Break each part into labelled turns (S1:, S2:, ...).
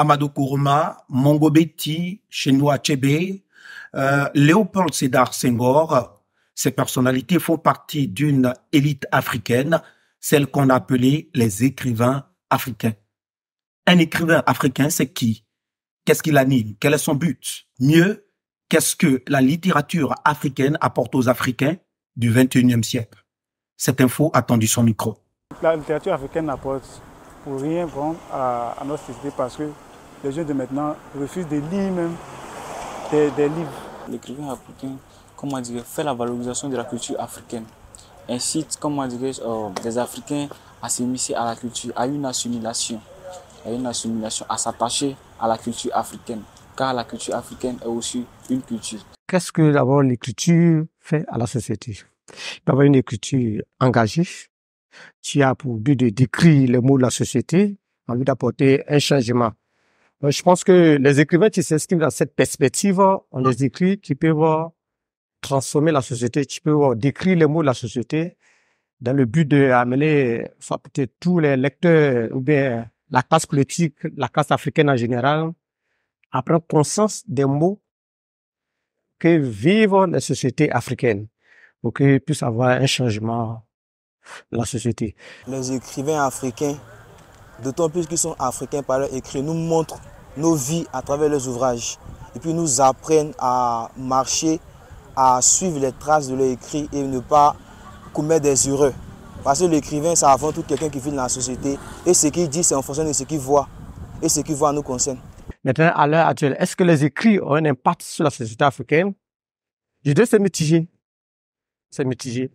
S1: Amadou Kourouma, Mongo Betty, Chenua Achebe, euh, Léopold Sédar Senghor, ces personnalités font partie d'une élite africaine, celle qu'on appelait les écrivains africains. Un écrivain africain, c'est qui Qu'est-ce qu'il anime Quel est son but Mieux, qu'est-ce que la littérature africaine apporte aux Africains du 21e siècle Cette info a son micro.
S2: La littérature africaine n'apporte rien bon à, à notre parce que
S3: les jeunes de maintenant refusent de lire même des, livres. L'écrivain africain, comment dire, fait la valorisation de la culture africaine. Incite, comment dire, euh, des Africains à s'immiscer à la culture, à une assimilation, à une assimilation, à s'attacher à la culture africaine, car la culture africaine est aussi une culture.
S2: Qu'est-ce que d'abord l'écriture fait à la société D'avoir une écriture engagée qui a pour but de décrire les mots de la société en vue d'apporter un changement je pense que les écrivains qui s'inscrivent dans cette perspective on les écrit qui peuvent transformer la société, qui peuvent décrire les mots de la société dans le but d'amener peut-être tous les lecteurs ou bien la classe politique, la classe africaine en général, à prendre conscience des mots que vivent les sociétés africaines pour qu'ils puissent avoir un changement dans la société.
S1: Les écrivains africains d'autant plus qu'ils sont africains par leur écrit, nous montrent nos vies à travers leurs ouvrages. Et puis nous apprennent à marcher, à suivre les traces de leur écrit et ne pas commettre des erreurs. Parce que l'écrivain, c'est avant tout quelqu'un qui vit dans la société. Et ce qu'il dit, c'est en fonction de ce qu'il voit. Et ce qu'il voit nous
S2: concerne. Maintenant, à l'heure actuelle, est-ce que les écrits ont un impact sur la société africaine Je dois se mitigé. C'est mitigé.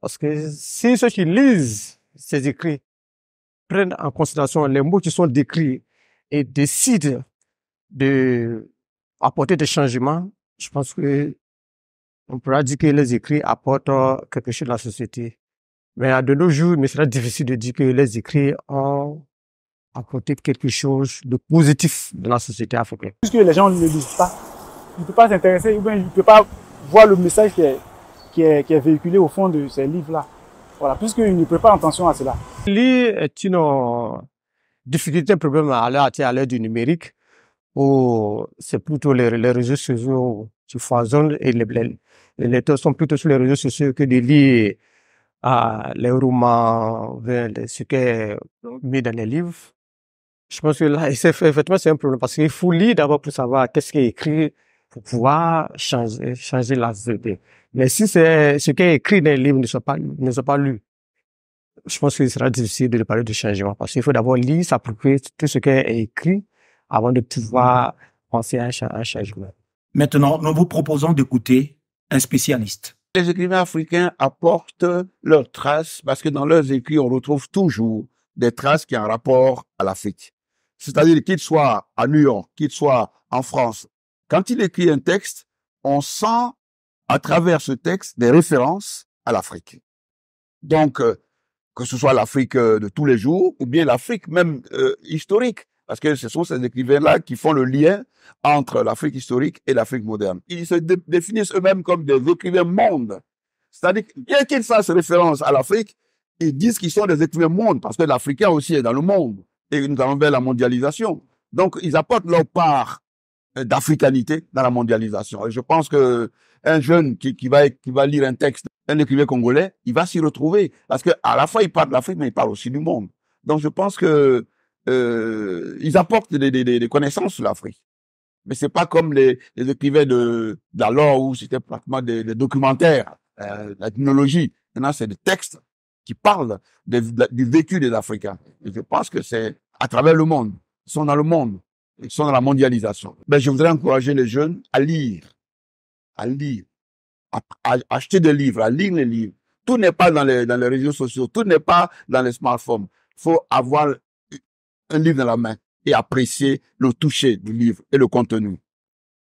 S2: Parce que si ceux qui lisent ces écrits prennent en considération les mots qui sont décrits et décident de apporter des changements, je pense que on pourra dire que les écrits apportent quelque chose à la société. Mais à de nos jours, il me sera difficile de dire que les écrits ont apporté quelque chose de positif dans la société africaine.
S1: Puisque les gens ne lisent pas, ils ne peuvent pas s'intéresser, ou bien ne peuvent pas voir le message qui est, qui est véhiculé au fond de ces livres-là. Voilà, puisqu'il ne prête pas
S3: attention à cela.
S2: Les est une euh, difficulté, problème à l'heure du numérique, où c'est plutôt les, les, réseaux sociaux qui foisonnent et les, les, les lecteurs sont plutôt sur les réseaux sociaux que de lire à euh, les romans, ce qui est mis dans les livres. Je pense que là, effectivement, c'est un problème parce qu'il faut lire d'abord pour savoir qu'est-ce qui est écrit, pour pouvoir changer, la société. Mais si c'est ce qui est écrit dans les livres ne sont pas, ne sont pas lus, je pense qu'il sera difficile de parler de changement parce qu'il faut d'abord lire, s'approprier tout ce qui est écrit avant de pouvoir penser à un changement.
S1: Maintenant, nous vous proposons d'écouter un spécialiste.
S3: Les écrivains africains apportent leurs traces parce que dans leurs écrits, on retrouve toujours des traces qui ont un rapport à l'Afrique. C'est-à-dire qu'ils soient à New York, qu'ils soient en France, quand il écrit un texte, on sent à travers ce texte des références à l'Afrique. Donc, euh, que ce soit l'Afrique euh, de tous les jours ou bien l'Afrique même euh, historique, parce que ce sont ces écrivains-là qui font le lien entre l'Afrique historique et l'Afrique moderne. Ils se définissent eux-mêmes comme des écrivains monde. C'est-à-dire, bien qu'ils fassent référence à l'Afrique, ils disent qu'ils sont des écrivains monde, parce que l'Africain aussi est dans le monde, et nous allons vers la mondialisation. Donc, ils apportent leur part euh, d'africanité dans la mondialisation. Et je pense que un jeune qui, va, lire un texte, un écrivain congolais, il va s'y retrouver. Parce que à la fois, il parle de l'Afrique, mais il parle aussi du monde. Donc, je pense que euh, ils apportent des, connaissances sur l'Afrique. Mais c'est pas comme les, écrivains de d'alors où c'était pratiquement des, documentaires, euh, la technologie. Maintenant, c'est des textes qui parlent du vécu des Africains. Et je pense que c'est à travers le monde. Ils sont dans le monde sont dans la mondialisation. Mais ben, je voudrais encourager les jeunes à lire, à lire, à, acheter des livres, à lire les livres. Tout n'est pas dans les, réseaux sociaux, tout n'est pas dans les smartphones. Il faut avoir un livre dans la main et apprécier le toucher du livre et le contenu.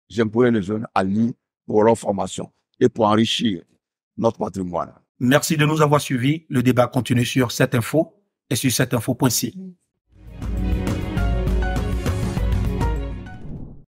S3: J'aimerais les jeunes à lire pour leur formation et pour enrichir notre patrimoine.
S1: Merci de nous avoir suivis. Le débat continue sur cette info et sur cette info.ci.